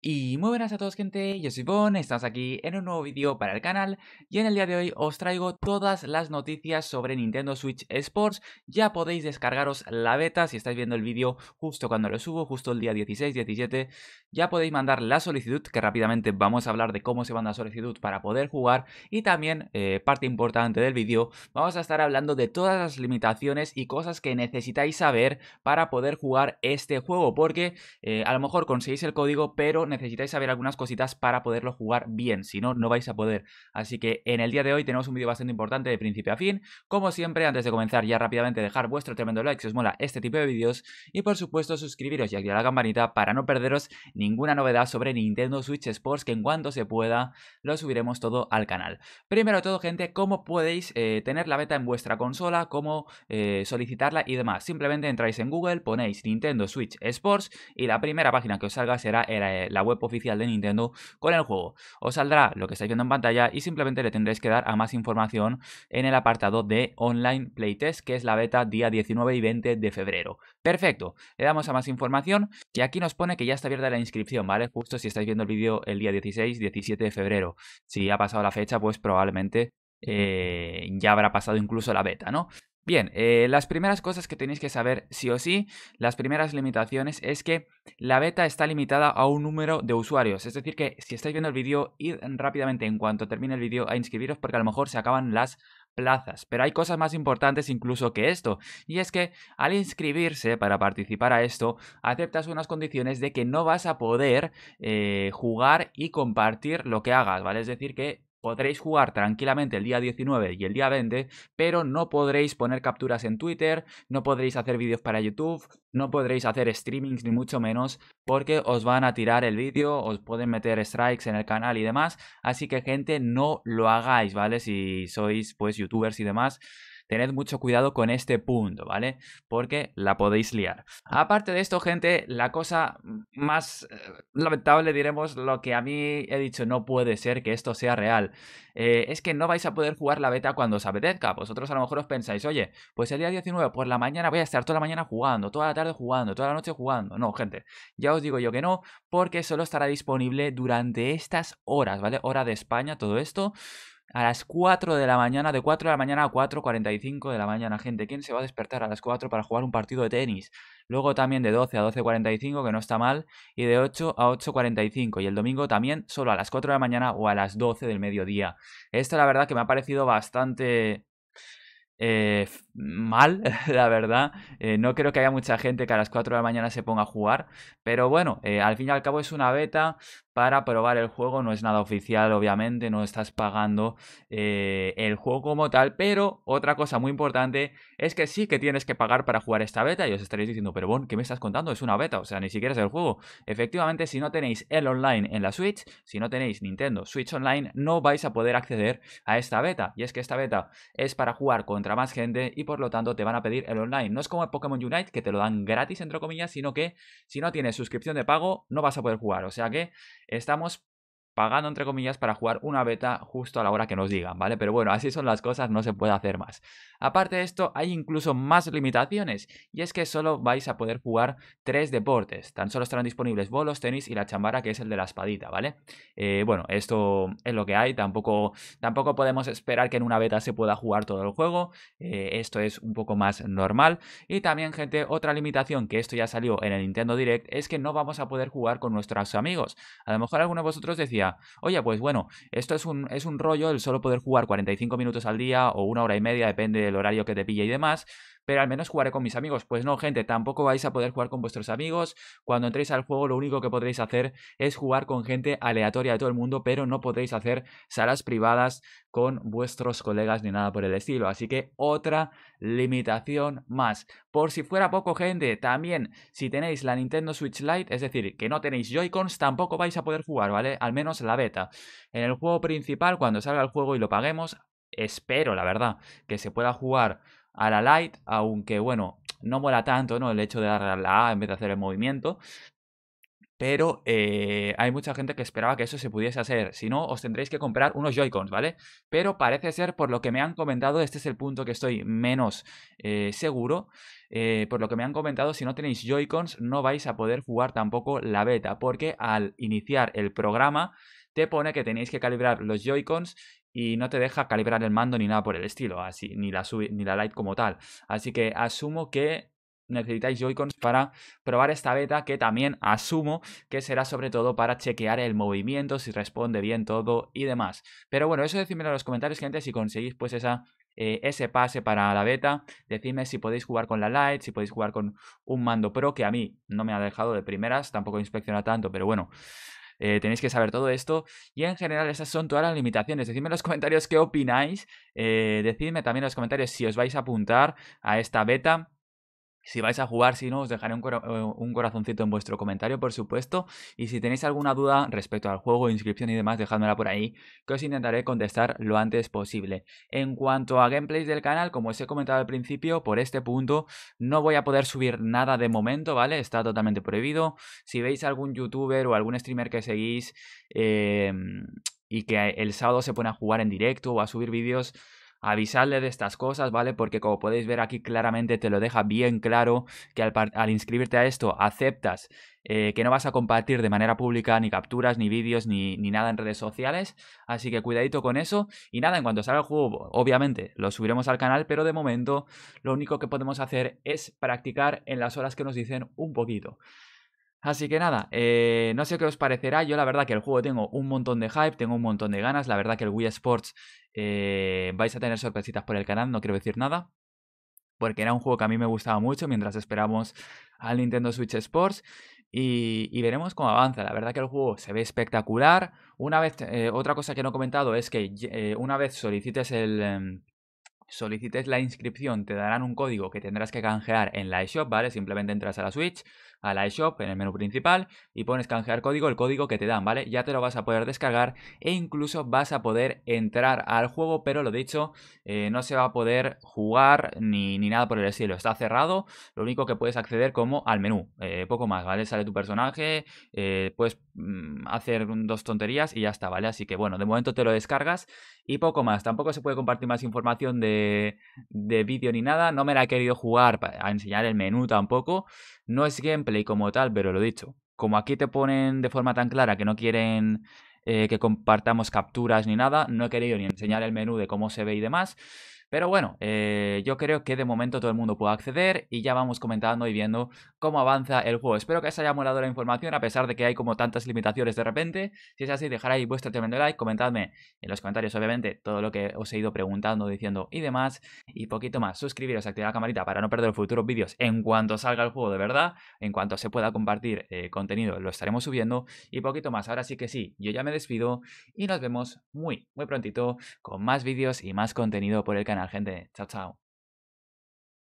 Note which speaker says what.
Speaker 1: Y muy buenas a todos gente, yo soy Bon, estamos aquí en un nuevo vídeo para el canal y en el día de hoy os traigo todas las noticias sobre Nintendo Switch Sports, ya podéis descargaros la beta si estáis viendo el vídeo justo cuando lo subo, justo el día 16, 17, ya podéis mandar la solicitud, que rápidamente vamos a hablar de cómo se manda la solicitud para poder jugar y también, eh, parte importante del vídeo, vamos a estar hablando de todas las limitaciones y cosas que necesitáis saber para poder jugar este juego, porque eh, a lo mejor conseguís el código pero necesitáis saber algunas cositas para poderlo jugar bien, si no, no vais a poder. Así que en el día de hoy tenemos un vídeo bastante importante de principio a fin. Como siempre, antes de comenzar ya rápidamente dejar vuestro tremendo like si os mola este tipo de vídeos y por supuesto suscribiros y activar la campanita para no perderos ninguna novedad sobre Nintendo Switch Sports que en cuanto se pueda lo subiremos todo al canal. Primero de todo, gente, cómo podéis eh, tener la beta en vuestra consola, cómo eh, solicitarla y demás. Simplemente entráis en Google, ponéis Nintendo Switch Sports y la primera página que os salga será la la web oficial de Nintendo con el juego. Os saldrá lo que estáis viendo en pantalla y simplemente le tendréis que dar a más información en el apartado de Online Playtest, que es la beta día 19 y 20 de febrero. Perfecto, le damos a más información y aquí nos pone que ya está abierta la inscripción, ¿vale? Justo si estáis viendo el vídeo el día 16, 17 de febrero. Si ha pasado la fecha, pues probablemente eh, ya habrá pasado incluso la beta, ¿no? Bien, eh, las primeras cosas que tenéis que saber sí o sí, las primeras limitaciones es que la beta está limitada a un número de usuarios, es decir que si estáis viendo el vídeo, id rápidamente en cuanto termine el vídeo a inscribiros porque a lo mejor se acaban las plazas. Pero hay cosas más importantes incluso que esto, y es que al inscribirse para participar a esto, aceptas unas condiciones de que no vas a poder eh, jugar y compartir lo que hagas, ¿vale? Es decir, que Podréis jugar tranquilamente el día 19 y el día 20, pero no podréis poner capturas en Twitter, no podréis hacer vídeos para YouTube, no podréis hacer streamings ni mucho menos, porque os van a tirar el vídeo, os pueden meter strikes en el canal y demás, así que gente, no lo hagáis, ¿vale? Si sois pues youtubers y demás, Tened mucho cuidado con este punto, ¿vale? Porque la podéis liar. Aparte de esto, gente, la cosa más eh, lamentable, diremos, lo que a mí he dicho, no puede ser que esto sea real, eh, es que no vais a poder jugar la beta cuando os apetezca. Vosotros a lo mejor os pensáis, oye, pues el día 19 por la mañana voy a estar toda la mañana jugando, toda la tarde jugando, toda la noche jugando. No, gente, ya os digo yo que no, porque solo estará disponible durante estas horas, ¿vale? Hora de España, todo esto. A las 4 de la mañana, de 4 de la mañana a 4.45 de la mañana, gente. ¿Quién se va a despertar a las 4 para jugar un partido de tenis? Luego también de 12 a 12.45, que no está mal, y de 8 a 8.45. Y el domingo también solo a las 4 de la mañana o a las 12 del mediodía. Esto la verdad que me ha parecido bastante eh, mal, la verdad. Eh, no creo que haya mucha gente que a las 4 de la mañana se ponga a jugar, pero bueno, eh, al fin y al cabo es una beta para probar el juego, no es nada oficial, obviamente, no estás pagando el juego como tal, pero otra cosa muy importante es que sí que tienes que pagar para jugar esta beta y os estaréis diciendo, pero bueno, ¿qué me estás contando? Es una beta, o sea, ni siquiera es el juego. Efectivamente, si no tenéis el online en la Switch, si no tenéis Nintendo Switch Online, no vais a poder acceder a esta beta, y es que esta beta es para jugar contra más gente y por lo tanto te van a pedir el online. No es como Pokémon Unite que te lo dan gratis, entre comillas, sino que si no tienes suscripción de pago no vas a poder jugar. O sea que estamos pagando entre comillas para jugar una beta justo a la hora que nos digan, ¿vale? Pero bueno, así son las cosas, no se puede hacer más. Aparte de esto, hay incluso más limitaciones, y es que solo vais a poder jugar tres deportes. Tan solo estarán disponibles bolos, tenis y la chambara, que es el de la espadita, ¿vale? Eh, bueno, esto es lo que hay, tampoco, tampoco podemos esperar que en una beta se pueda jugar todo el juego, eh, esto es un poco más normal. Y también, gente, otra limitación, que esto ya salió en el Nintendo Direct, es que no vamos a poder jugar con nuestros amigos. A lo mejor alguno de vosotros decía, oye, pues bueno, esto es un, es un rollo el solo poder jugar 45 minutos al día o una hora y media, depende del horario que te pille y demás, pero al menos jugaré con mis amigos. Pues no, gente, tampoco vais a poder jugar con vuestros amigos. Cuando entréis al juego, lo único que podréis hacer es jugar con gente aleatoria de todo el mundo, pero no podréis hacer salas privadas con vuestros colegas ni nada por el estilo. Así que otra limitación más. Por si fuera poco, gente, también si tenéis la Nintendo Switch Lite, es decir, que no tenéis Joy-Cons, tampoco vais a poder jugar, ¿vale? Al menos la beta. En el juego principal, cuando salga el juego y lo paguemos, espero, la verdad, que se pueda jugar a la light, aunque bueno, no mola tanto, ¿no? El hecho de darle a la A en vez de hacer el movimiento. Pero eh, hay mucha gente que esperaba que eso se pudiese hacer. Si no, os tendréis que comprar unos Joy-Cons, ¿vale? Pero parece ser, por lo que me han comentado, este es el punto que estoy menos eh, seguro. Eh, por lo que me han comentado, si no tenéis Joy-Cons, no vais a poder jugar tampoco la beta. Porque al iniciar el programa, te pone que tenéis que calibrar los Joy-Cons y no te deja calibrar el mando ni nada por el estilo, así, ni la, ni la Lite como tal. Así que asumo que necesitáis Joy-Cons para probar esta beta que también asumo que será sobre todo para chequear el movimiento, si responde bien todo y demás. Pero bueno, eso decídmelo en los comentarios, gente, si conseguís pues esa eh, ese pase para la beta. Decidme si podéis jugar con la Lite, si podéis jugar con un mando Pro, que a mí no me ha dejado de primeras, tampoco inspecciona tanto, pero bueno, eh, tenéis que saber todo esto. Y en general, esas son todas las limitaciones. Decidme en los comentarios qué opináis. Eh, decidme también en los comentarios si os vais a apuntar a esta beta. Si vais a jugar, si no, os dejaré eh, un, corazoncito en vuestro comentario, por supuesto. Y si tenéis alguna duda respecto al juego, inscripción y demás, dejádmela por ahí, que os intentaré contestar lo antes posible. En cuanto a gameplays del canal, como os he comentado al principio, por este punto no voy a poder subir nada de momento, ¿vale? Está totalmente prohibido. Si veis algún youtuber o algún streamer que seguís em, y que el sábado se pone a jugar en directo o a subir vídeos avisarle de estas cosas, ¿vale? Porque como podéis ver aquí claramente te lo deja bien claro que al, inscribirte a esto aceptas eh, que no vas a compartir de manera pública ni capturas, ni vídeos, ni, ni, nada en redes sociales. Así que cuidadito con eso. Y nada, en cuanto salga el juego, obviamente lo subiremos al canal, pero de momento lo único que podemos hacer es practicar en las horas que nos dicen un poquito. Así que nada, eh, no sé qué os parecerá. Yo la verdad que el juego tengo un montón de hype, tengo un montón de ganas. La verdad que el Wii Sports eh, vais a tener sorpresitas por el canal, no quiero decir nada. Porque era un juego que a mí me gustaba mucho mientras esperamos al Nintendo Switch Sports. Y, veremos cómo avanza. La verdad que el juego se ve espectacular. Una vez, eh, otra cosa que no he comentado es que una vez solicites el em, solicites la inscripción, te darán un código que tendrás que canjear en la eShop, ¿vale? Simplemente entras a la Switch, a la eShop, en el menú principal, y pones canjear código, el código que te dan, ¿vale? Ya te lo vas a poder descargar e incluso vas a poder entrar al juego, pero lo dicho, eh, no se va a poder jugar ni, ni, nada por el estilo. Está cerrado, lo único que puedes acceder como al menú, eh, poco más, ¿vale? Sale tu personaje, eh, puedes mm, hacer dos tonterías y ya está, ¿vale? Así que bueno, de momento te lo descargas y poco más, tampoco se puede compartir más información de, vídeo ni nada. No me la he querido jugar a enseñar el menú tampoco. No es gameplay como tal, pero lo dicho. Como aquí te ponen de forma tan clara que no quieren eh, que compartamos capturas ni nada, no he querido ni enseñar el menú de cómo se ve y demás. Pero bueno, eh, yo creo que de momento todo el mundo puede acceder y ya vamos comentando y viendo cómo avanza el juego. Espero que os haya molado la información a pesar de que hay como tantas limitaciones de repente. Si es así, dejar ahí vuestro tremendo like, comentadme en los comentarios obviamente todo lo que os he ido preguntando, diciendo y demás. Y poquito más, suscribiros, activar la camarita para no perder futuros vídeos en cuanto salga el juego de verdad. En cuanto se pueda compartir eh, contenido lo estaremos subiendo y poquito más. Ahora sí que sí, yo ya me despido y nos vemos muy, muy prontito con más vídeos y más contenido por el canal gente. Chao, chao.